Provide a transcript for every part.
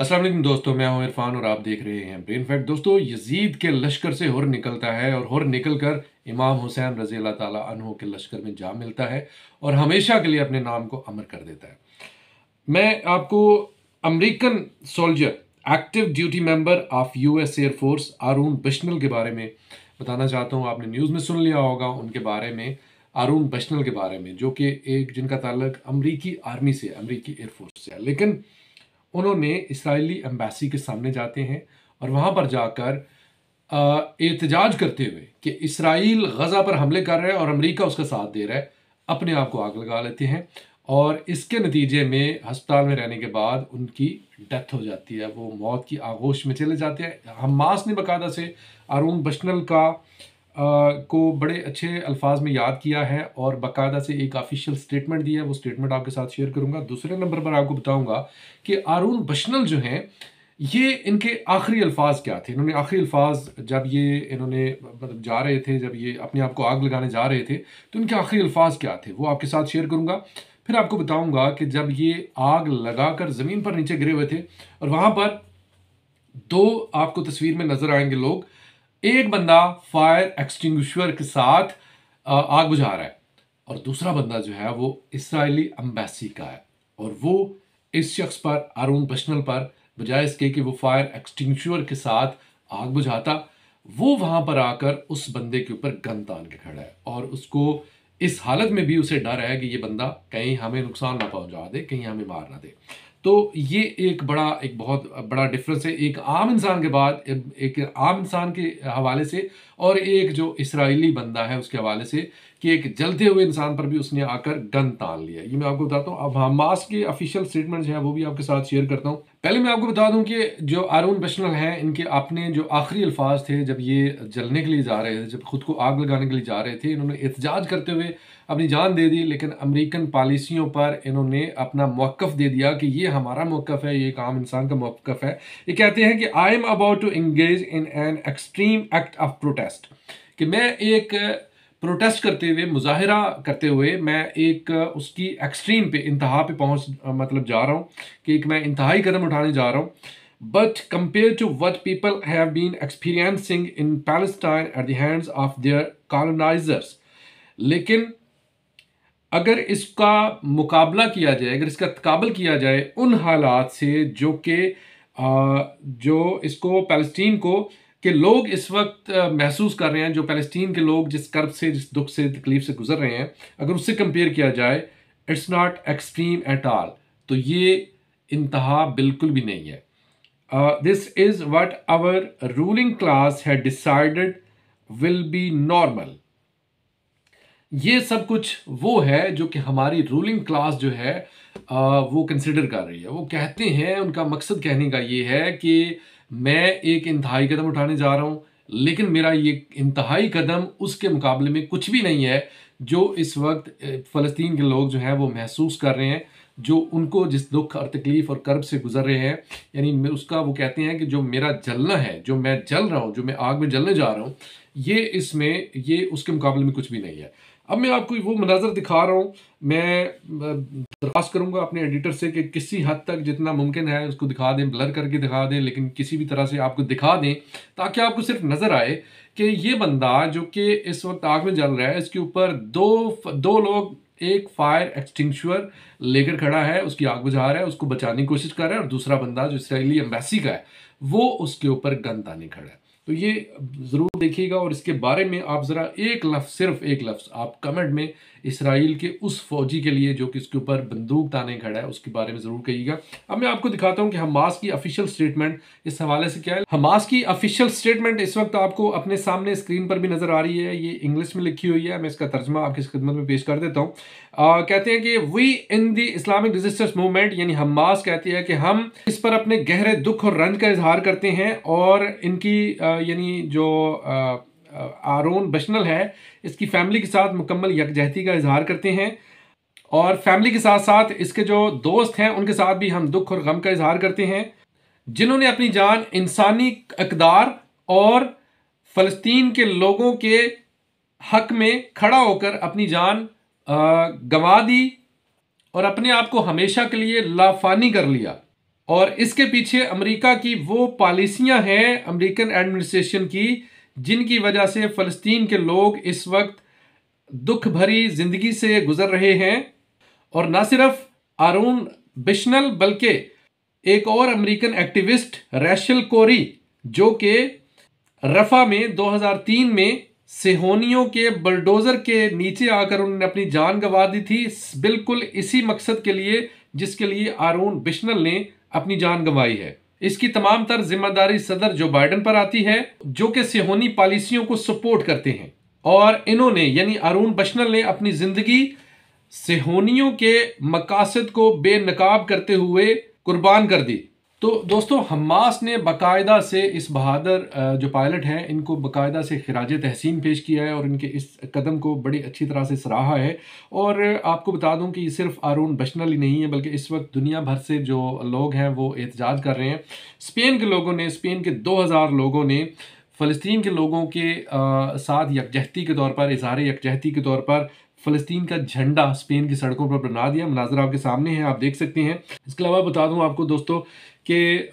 असलम दोस्तों मैं हूं इरफान और आप देख रहे हैं ब्रेन फैट दोस्तों यजीद के लश्कर से हुर निकलता है और हुर निकल कर इमाम हुसैन रजी अल्लाह तहों के लश्कर में जा मिलता है और हमेशा के लिए अपने नाम को अमर कर देता है मैं आपको American soldier active duty member of U S air force Aaron Bushnell के बारे में बताना चाहता हूँ आपने न्यूज़ में सुन लिया होगा उनके बारे में अरुण बशनल के बारे में जो कि एक जिनका ताल्लक अमरीकी आर्मी से अमरीकी एयरफोर्स से है लेकिन उन्होंने इसराइली एम्बेसी के सामने जाते हैं और वहाँ पर जाकर एहतजाज करते हुए कि इसराइल गज़ा पर हमले कर रहा है और अमेरिका उसका साथ दे रहा है अपने आप को आग लगा लेते हैं और इसके नतीजे में हस्पताल में रहने के बाद उनकी डेथ हो जाती है वो मौत की आगोश में चले जाते हैं हमास ने बकायदा से अरुण बशनल का को बड़े अच्छे अल्फाज में याद किया है और बाकायदा से एक ऑफिशियल स्टेटमेंट दिया है वो स्टेटमेंट आपके साथ शेयर करूंगा दूसरे नंबर पर आपको बताऊंगा कि आरून बशनल जो हैं ये इनके आखिरी अल्फाज क्या थे इन्होंने आखिरी अल्फाज जब ये इन्होंने मतलब जा रहे थे जब ये अपने आप को आग लगाने जा रहे थे तो इनके आखिरी अल्फाज क्या थे वो आपके साथ शेयर करूँगा फिर आपको बताऊँगा कि जब ये आग लगा कर ज़मीन पर नीचे गिरे हुए थे और वहाँ पर दो आपको तस्वीर में नज़र आएंगे लोग एक बंदा फायर एक्सटिंग्विशर के साथ आग बुझा रहा है और दूसरा बंदा जो है वो इसराइली अम्बेसी का है और वो इस शख्स पर अरुण बशनल पर बजाय इसके कि वो फायर एक्सटिंग्विशर के साथ आग बुझाता वो वहां पर आकर उस बंदे के ऊपर गन तान के खड़ा है और उसको इस हालत में भी उसे डर है कि ये बंदा कहीं हमें नुकसान ना पहुंचा दे कहीं हमें मार ना दे तो ये एक बड़ा एक बहुत बड़ा डिफरेंस है एक आम इंसान के बाद एक आम इंसान के हवाले से और एक जो इसराइली बंदा है उसके हवाले से कि एक जलते हुए इंसान पर भी उसने आकर गन तान लिया ये मैं आपको बताता हूँ अब हमास के ऑफिशियल स्टेटमेंट जो है वो भी आपके साथ शेयर करता हूँ पहले मैं आपको बता दूं कि जो अरुण बशनल हैं इनके अपने जो आखिरी अल्फाज थे जब ये जलने के लिए जा रहे थे जब खुद को आग लगाने के लिए जा रहे थे इन्होंने एहतजाज करते हुए अपनी जान दे दी लेकिन अमेरिकन पॉलिसियों पर इन्होंने अपना मौक़ दे दिया कि ये हमारा मौक़ है ये एक आम इंसान का मौक़ है ये कहते हैं कि I am about to engage in an extreme act of protest कि मैं एक प्रोटेस्ट करते हुए मुजाहरा करते हुए मैं एक उसकी एक्सट्रीम पे इंतहा पे पहुंच मतलब जा रहा हूँ कि एक मैं इंतहाई कदम उठाने जा रहा हूँ but compare to what people have been experiencing in Palestine at the hands of their colonisers लेकिन अगर इसका मुकाबला किया जाए अगर इसका तकबल किया जाए उन हालात से जो कि जो इसको पैलेस्टीन को कि लोग इस वक्त महसूस कर रहे हैं जो फ़लस्तीन के लोग जिस कर्ब से जिस दुख से तकलीफ से गुजर रहे हैं अगर उससे कंपेयर किया जाए it's not extreme at all तो ये इंतहा बिल्कुल भी नहीं है this is what our ruling class है डिसाइडेड विल बी नॉर्मल ये सब कुछ वो है जो कि हमारी रूलिंग क्लास जो है आ, वो कंसिडर कर रही है वो कहते हैं उनका मकसद कहने का ये है कि मैं एक इंतहाई कदम उठाने जा रहा हूँ लेकिन मेरा ये इंतहाई कदम उसके मुकाबले में कुछ भी नहीं है जो इस वक्त फ़लस्तीन के लोग जो हैं वो महसूस कर रहे हैं जो उनको जिस दुख और तकलीफ़ और कर्ब से गुजर रहे हैं यानी उसका वो कहते हैं कि जो मेरा जलना है जो मैं जल रहा हूँ जो मैं आग में जलने जा रहा हूँ ये इसमें ये उसके मुकाबले में कुछ भी नहीं है अब मैं आपको वो मनाजर दिखा रहा हूँ मैं दरख्वास्त करूँगा अपने एडिटर से कि किसी हद तक जितना मुमकिन है उसको दिखा दें ब्लर करके दिखा दें लेकिन किसी भी तरह से आपको दिखा दें ताकि आपको सिर्फ नज़र आए कि ये बंदा जो कि इस वक्त आग में जल रहा है इसके ऊपर दो दो लोग एक फायर एक्सटिंगशर लेकर खड़ा है उसकी आग बुझा रहा है उसको बचाने की कोशिश कर रहा है और दूसरा बंदा जो इसराइली एम्बेसी का है वो उसके ऊपर गन ताने खड़ा है तो ये ज़रूर देखिएगा और इसके बारे में आप ज़रा एक लफ्ज़ सिर्फ एक लफ्ज़ आप कमेंट में इसराइल के उस फौजी के लिए जो कि इसके ऊपर बंदूक ताने खड़ा है उसके बारे में ज़रूर कहिएगा अब मैं आपको दिखाता हूं कि हमास की ऑफिशियल स्टेटमेंट इस हवाले से क्या है हमास की ऑफिशियल स्टेटमेंट इस वक्त आपको अपने सामने स्क्रीन पर भी नज़र आ रही है ये इंग्लिश में लिखी हुई है मैं इसका तर्जमा आपकी खिदमत में पेश कर देता हूँ कहते हैं कि we in the Islamic resistance movement यानी हमास कहती है कि हम इस पर अपने गहरे दुख और रंज का इजहार करते हैं और इनकी यानी जो आरोन बशनल है इसकी फैमिली के साथ मुकम्मल यकजहती का इजहार करते हैं और फैमिली के साथ साथ इसके जो दोस्त हैं उनके साथ भी हम दुख और गम का इजहार करते हैं जिन्होंने अपनी जान इंसानी अकदार और फ़लस्तीन के लोगों के हक में खड़ा होकर अपनी जान गंवा दी और अपने आप को हमेशा के लिए लाफानी कर लिया और इसके पीछे अमेरिका की वो पॉलिसियां हैं अमेरिकन एडमिनिस्ट्रेशन की जिनकी वजह से फ़लस्तीन के लोग इस वक्त दुख भरी ज़िंदगी से गुज़र रहे हैं और न सिर्फ आरून बिश्नल बल्कि एक और अमेरिकन एक्टिविस्ट रैशल कोरी जो कि रफ़ा में 2003 में सेहोनियों के बलडोज़र के नीचे आकर उन्होंने अपनी जान गंवा दी थी बिल्कुल इसी मकसद के लिए जिसके लिए आरून बिश्नल ने अपनी जान गंवाई है इसकी तमाम तर जिम्मेदारी सदर जो बाइडन पर आती है जो कि सिहोनी पॉलिसियों को सपोर्ट करते हैं और इन्होंने यानी अरुण बशनल ने अपनी जिंदगी सिहोनियों के मकासद को बेनकाब करते हुए कुर्बान कर दी तो दोस्तों हमास ने बाकायदा से इस बहादुर जो पायलट हैं इनको बाकायदा से खराज तहसीन पेश किया है और इनके इस कदम को बड़ी अच्छी तरह से सराहा है और आपको बता दूं कि ये सिर्फ आरून बशनल ही नहीं है बल्कि इस वक्त दुनिया भर से जो लोग हैं वो एहतजाज कर रहे हैं स्पेन के लोगों ने स्पेन के हज़ार लोगों ने फ़लस्तीन के लोगों के आ, साथ यकजहती के तौर पर इजहार यकजहती के तौर पर फ़लस्तीन का झंडा स्पेन की सड़कों पर बना दिया मनाजर आपके सामने हैं आप देख सकते हैं इसके अलावा बता दूँ आपको दोस्तों कि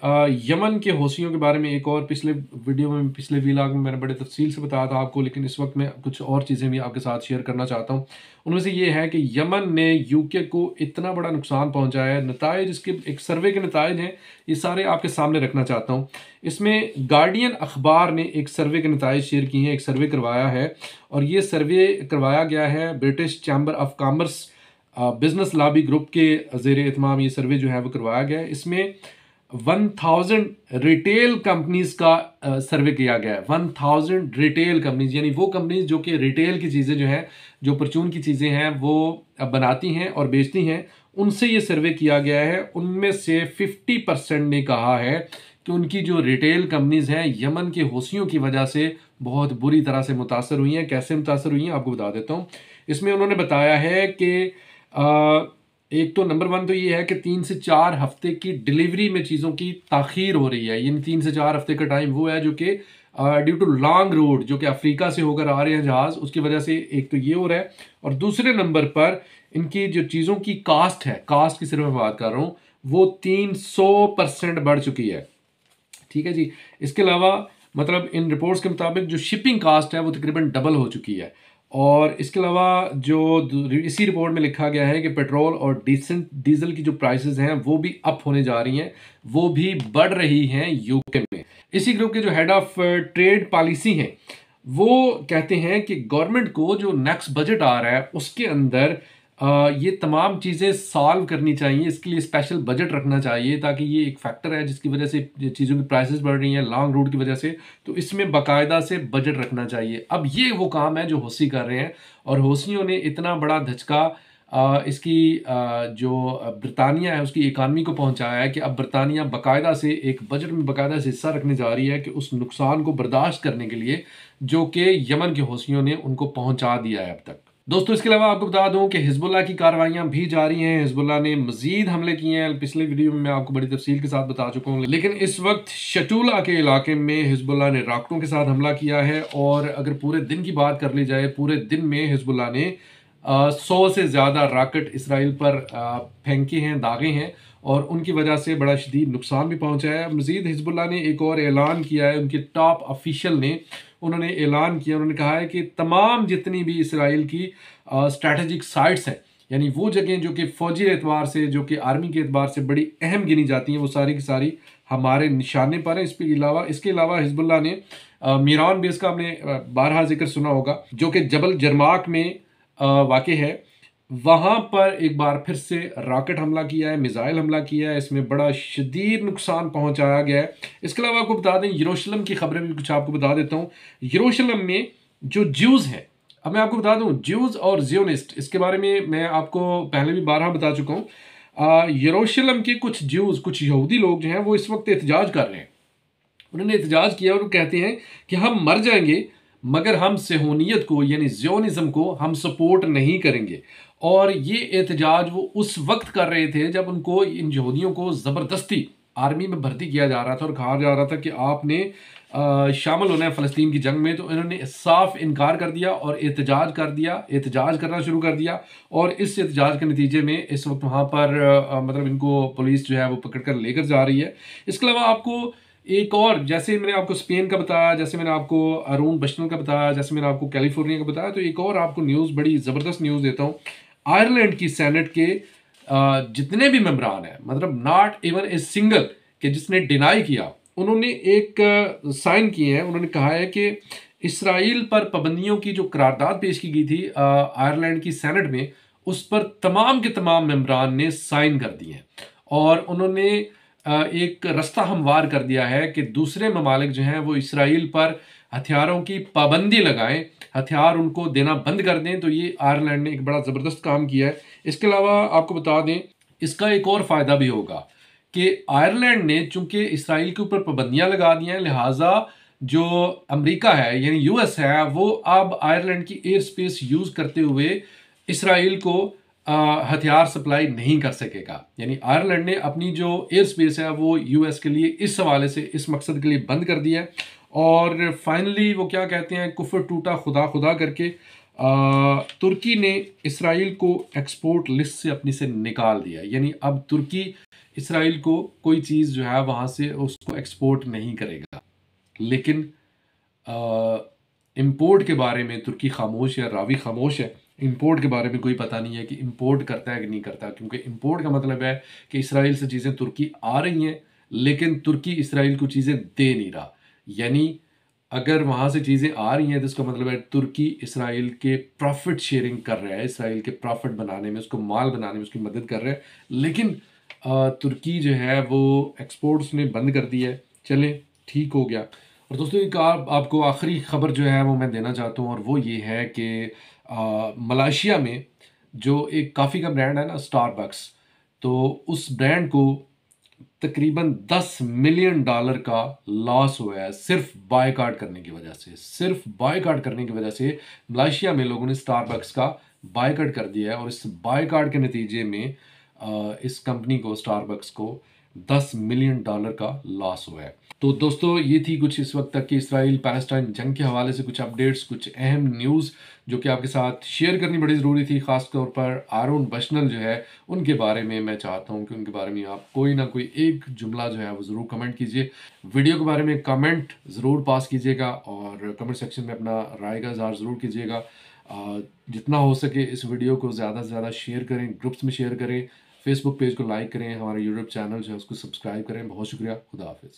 यमन के हौसियों के बारे में एक और पिछले वीडियो में पिछले वीलाग में मैंने बड़े तफसील से बताया था आपको लेकिन इस वक्त मैं कुछ और चीज़ें भी आपके साथ शेयर करना चाहता हूँ उनमें से ये है कि यमन ने यूके को इतना बड़ा नुकसान पहुँचाया है नतज इसके एक सर्वे के नतज हैं ये सारे आपके सामने रखना चाहता हूँ इसमें गार्डियन अखबार ने एक सर्वे के नतज शेयर किए हैं एक सर्वे करवाया है और ये सर्वे करवाया गया है British chamber of commerce business lobby group के जेर एहतमाम ये सर्वे जो है वो करवाया गया है इसमें 1000 रिटेल कंपनीज का सर्वे uh, किया गया है 1000 रिटेल कंपनीज यानी वो कंपनीज जो कि रिटेल की चीज़ें जो हैं जो परचून की चीज़ें हैं वो uh, बनाती हैं और बेचती हैं उनसे ये सर्वे किया गया है उनमें से 50 परसेंट ने कहा है कि उनकी जो रिटेल कंपनीज़ हैं यमन के होशियों की वजह से बहुत बुरी तरह से मुतासर हुई हैं कैसे मुतासर हुई हैं आपको बता देता हूँ इसमें उन्होंने बताया है कि uh, एक तो नंबर वन तो ये है कि तीन से चार हफ्ते की डिलीवरी में चीज़ों की तखीर हो रही है यानी तीन से चार हफ्ते का टाइम वो है जो कि ड्यू टू लॉन्ग रोड जो कि अफ्रीका से होकर आ रहे हैं जहाज़ उसकी वजह से एक तो ये हो रहा है और दूसरे नंबर पर इनकी जो चीज़ों की कास्ट है कास्ट की सिर्फ मैं बात कर रहा हूँ वो तीन सौ परसेंट बढ़ चुकी है ठीक है जी इसके अलावा मतलब इन रिपोर्ट्स के मुताबिक जो शिपिंग कास्ट है वो तकरीबन डबल हो चुकी है और इसके अलावा जो इसी रिपोर्ट में लिखा गया है कि पेट्रोल और डीजल डीजल की जो प्राइसेस हैं वो भी अप होने जा रही हैं वो भी बढ़ रही हैं यूके में इसी ग्रुप के जो हेड ऑफ ट्रेड पॉलिसी हैं वो कहते हैं कि गवर्नमेंट को जो नेक्स्ट बजट आ रहा है उसके अंदर ये तमाम चीज़ें सॉल्व करनी चाहिए इसके लिए स्पेशल बजट रखना चाहिए ताकि ये एक फैक्टर है जिसकी वजह से चीज़ों की प्राइसेस बढ़ रही हैं लॉन्ग रूट की वजह से तो इसमें बाकायदा से बजट रखना चाहिए अब ये वो काम है जो होसी कर रहे हैं और होसियों ने इतना बड़ा धचका इसकी जो बरतानिया है उसकी इकानमी को पहुँचाया है कि अब बरतानिया बाकायदा से एक बजट में बाकायदा से हिस्सा रखने जा रही है कि उस नुकसान को बर्दाश्त करने के लिए जो कि यमन के होसियों ने उनको पहुँचा दिया है अब तक दोस्तों इसके अलावा आपको बता दूं कि हिजबुल्ला की कार्रवाइयां भी जारी हैं हिजबुल्ला ने मजीद हमले किए हैं पिछले वीडियो में मैं आपको बड़ी तफसील के साथ बता चुका हूँ लेकिन इस वक्त शटूला के इलाके में हिजबुल्ला ने राकटों के साथ हमला किया है और अगर पूरे दिन की बात कर ली जाए पूरे दिन में हिजबुल्ला ने सौ से ज़्यादा राकेट इसराइल पर फेंके हैं दागे हैं और उनकी वजह से बड़ा शदीद नुकसान भी पहुँचा है मज़ीद हिजबुल्ला ने एक और ऐलान किया है उनके टॉप ऑफिशल ने उन्होंने ऐलान किया उन्होंने कहा है कि तमाम जितनी भी इसराइल की स्ट्रैटेजिक साइट्स हैं यानी वो जगहें जो कि फ़ौजी एतबार से जो कि आर्मी के एतबार से बड़ी अहम गिनी जाती हैं वो सारी की सारी हमारे निशाने पर है इसके अलावा इसके अलावा हिजबुल्ला ने मीरान बेस का हमने बारहा जिक्र सुना होगा जो कि जबल जरमाक में वाक़ है वहां पर एक बार फिर से रॉकेट हमला किया है मिज़ाइल हमला किया है इसमें बड़ा शदीद नुकसान पहुँचाया गया है इसके अलावा आपको बता दें यरूशलम की खबरें भी कुछ आपको बता देता हूँ यरूशलम में जो ज्यूज़ हैं अब मैं आपको बता दूं ज्यूज़ और जियोनिस्ट इसके बारे में मैं आपको पहले भी बारह बता चुका हूँ यरूशलम के कुछ ज्यूज़ कुछ यहूदी लोग जो हैं वो इस वक्त एहतजाज कर रहे हैं उन्होंने एहतजाज किया और कहते हैं कि हम मर जाएंगे मगर हम सेहोनीत को यानी जियोनिज्म को हम सपोर्ट नहीं करेंगे और ये एहतजाज वो उस वक्त कर रहे थे जब उनको इन यहूदियों को ज़बरदस्ती आर्मी में भर्ती किया जा रहा था और कहा जा रहा था कि आपने शामिल होना है फ़लस्तीन की जंग में तो इन्होंने साफ इनकार कर दिया और एहतजाज कर दिया एहतजाज करना शुरू कर दिया और इस एहतजाज के नतीजे में इस वक्त वहाँ पर आ, मतलब इनको पुलिस जो है वो पकड़ कर लेकर जा रही है इसके अलावा आपको एक और जैसे मैंने आपको स्पेन का बताया जैसे मैंने आपको अरुण बश्नल का बताया जैसे मैंने आपको कैलिफोर्निया का बताया तो एक और आपको न्यूज़ बड़ी ज़बरदस्त न्यूज़ देता हूँ आयरलैंड की सेनेट के जितने भी मेम्बरान हैं मतलब नॉट इवन ए सिंगल कि जिसने डिनाई किया उन्होंने एक साइन किए हैं उन्होंने कहा है कि इसराइल पर पाबंदियों की जो करारदाद पेश की गई थी आयरलैंड की सेनेट में उस पर तमाम के तमाम मेम्बरान ने साइन कर दिए हैं और उन्होंने एक रास्ता हमवार कर दिया है कि दूसरे ममालिक जो हैं वो इसराइल पर हथियारों की पाबंदी लगाएं हथियार उनको देना बंद कर दें तो ये आयरलैंड ने एक बड़ा ज़बरदस्त काम किया है इसके अलावा आपको बता दें इसका एक और फ़ायदा भी होगा कि आयरलैंड ने चूंकि इसराइल के ऊपर पाबंदियाँ लगा दी हैं लिहाजा जो अमेरिका है यानी यूएस है वो अब आयरलैंड की एयर स्पेस यूज़ करते हुए इसराइल को हथियार सप्लाई नहीं कर सकेगा यानी आयरलैंड ने अपनी जो एयर स्पेस है वो यूएस के लिए इस हवाले से इस मकसद के लिए बंद कर दिया है और फाइनली वो क्या कहते हैं कुफर टूटा खुदा खुदा करके आ, तुर्की ने इसराइल को एक्सपोर्ट लिस्ट से अपनी से निकाल दिया यानी अब तुर्की इसराइल को कोई चीज़ जो है वहाँ से उसको एक्सपोर्ट नहीं करेगा लेकिन इंपोर्ट के बारे में तुर्की खामोश है रावी खामोश है इंपोर्ट के बारे में कोई पता नहीं है कि इंपोर्ट करता है कि नहीं करता क्योंकि इंपोर्ट का मतलब है कि इसराइल से चीज़ें तुर्की आ रही हैं लेकिन तुर्की इसराइल को चीज़ें दे नहीं रहा यानी अगर वहाँ से चीज़ें आ रही हैं तो इसका मतलब है तुर्की इसराइल के प्रॉफिट शेयरिंग कर रहा है इसराइल के प्रॉफिट बनाने में उसको माल बनाने में उसकी मदद कर रहा है लेकिन तुर्की जो है वो एक्सपोर्ट्स ने बंद कर दी है चले ठीक हो गया और दोस्तों एक आप, आपको आखिरी ख़बर जो है वो मैं देना चाहता हूँ और वो ये है कि मलाशिया में जो एक काफ़ी का ब्रांड है ना स्टारबक्स तो उस ब्रांड को तकरीबन 10 मिलियन डॉलर का लॉस हुआ है सिर्फ बायकाट करने की वजह से सिर्फ बायकाट करने की वजह से मलाशिया में लोगों ने स्टारबक्स का बायकाट कर दिया है और इस बायकाट के नतीजे में इस कंपनी को स्टारबक्स को 10 मिलियन डॉलर का लॉस हुआ है तो दोस्तों ये थी कुछ इस वक्त तक की इसराइल पैलेस्टाइन जंग के हवाले से कुछ अपडेट्स कुछ अहम न्यूज़ जो कि आपके साथ शेयर करनी बड़ी ज़रूरी थी ख़ास तौर पर आरून बशनल जो है उनके बारे में मैं चाहता हूँ कि उनके बारे में आप कोई ना कोई एक जुमला जो है वो ज़रूर कमेंट कीजिए वीडियो के बारे में कमेंट ज़रूर पास कीजिएगा और कमेंट सेक्शन में अपना राय का इजहार ज़रूर कीजिएगा जितना हो सके इस वीडियो को ज़्यादा से ज़्यादा शेयर करें ग्रुप्स में शेयर करें फेसबुक पेज को लाइक करें हमारे यूट्यूब चैनल जो है उसको सब्सक्राइब करें बहुत शुक्रिया खुदा हाफिज़